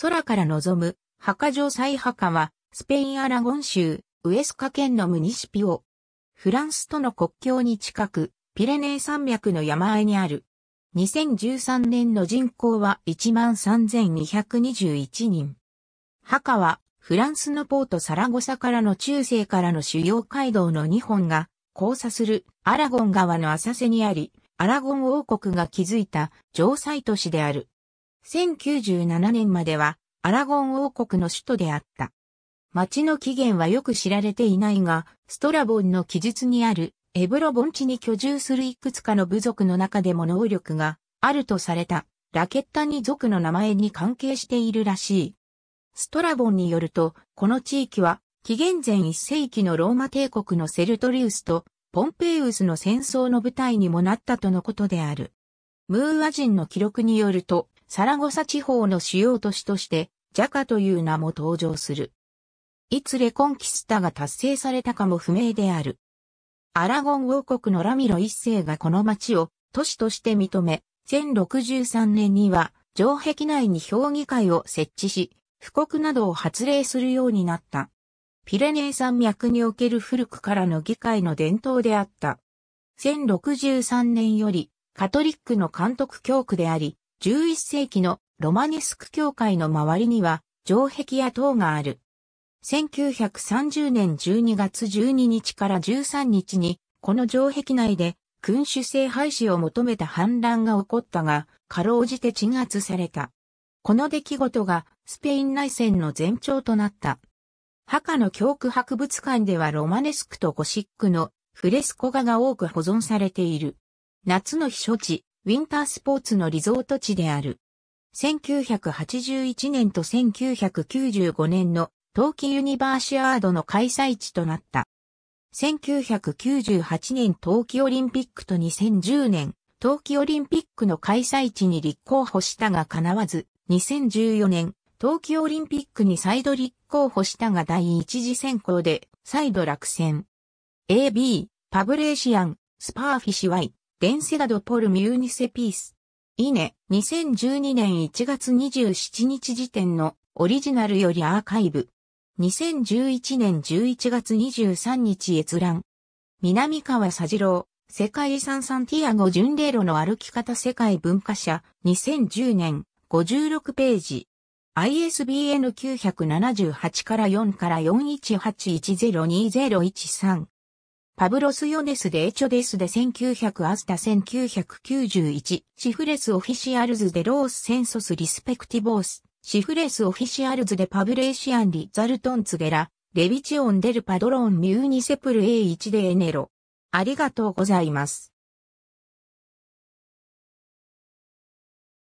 空から望む、墓城西墓は、スペインアラゴン州、ウエスカ県のムニシピオ。フランスとの国境に近く、ピレネー山脈の山あいにある。2013年の人口は13,221人。墓は、フランスのポートサラゴサからの中世からの主要街道の2本が交差するアラゴン川の浅瀬にあり、アラゴン王国が築いた城塞都市である。1097年まではアラゴン王国の首都であった。町の起源はよく知られていないが、ストラボンの記述にあるエブロ盆地に居住するいくつかの部族の中でも能力があるとされたラケッタニ族の名前に関係しているらしい。ストラボンによると、この地域は紀元前1世紀のローマ帝国のセルトリウスとポンペイウスの戦争の舞台にもなったとのことである。ムーア人の記録によると、サラゴサ地方の主要都市として、ジャカという名も登場する。いつレコンキスタが達成されたかも不明である。アラゴン王国のラミロ一世がこの町を都市として認め、1063年には城壁内に評議会を設置し、布告などを発令するようになった。ピレネー山脈における古くからの議会の伝統であった。1063年よりカトリックの監督教区であり、11世紀のロマネスク教会の周りには城壁や塔がある。1930年12月12日から13日に、この城壁内で君主制廃止を求めた反乱が起こったが、かろうじて鎮圧された。この出来事がスペイン内戦の前兆となった。墓の教区博物館ではロマネスクとゴシックのフレスコ画が多く保存されている。夏の避暑地、ウィンタースポーツのリゾート地である。1981年と1995年の冬季ユニバーシアードの開催地となった。1998年冬季オリンピックと2010年冬季オリンピックの開催地に立候補したが叶わず、2014年冬季オリンピックに再度立候補したが第一次選考で再度落選。AB、パブレーシアン、スパーフィシワイ、デンセダドポルミューニセピース。イネ、2012年1月27日時点のオリジナルよりアーカイブ。2011年11月23日閲覧。南川佐治郎、世界遺産サンティアゴ巡礼路の歩き方世界文化社、2010年、56ページ。ISBN 978から4から4 1 8 1 0 2 0 1 3パブロス・ヨネス・デ・エチョデス・で1900アスタ1991シフレス・オフィシアルズ・デ・ロース・センソス・リスペクティボースシフレス・オフィシアルズ・デ・パブレーシアン・リ・ザルトン・ツゲラレビチオン・デル・パドロン・ミューニセプルエイチ・デ・エネロありがとうございます。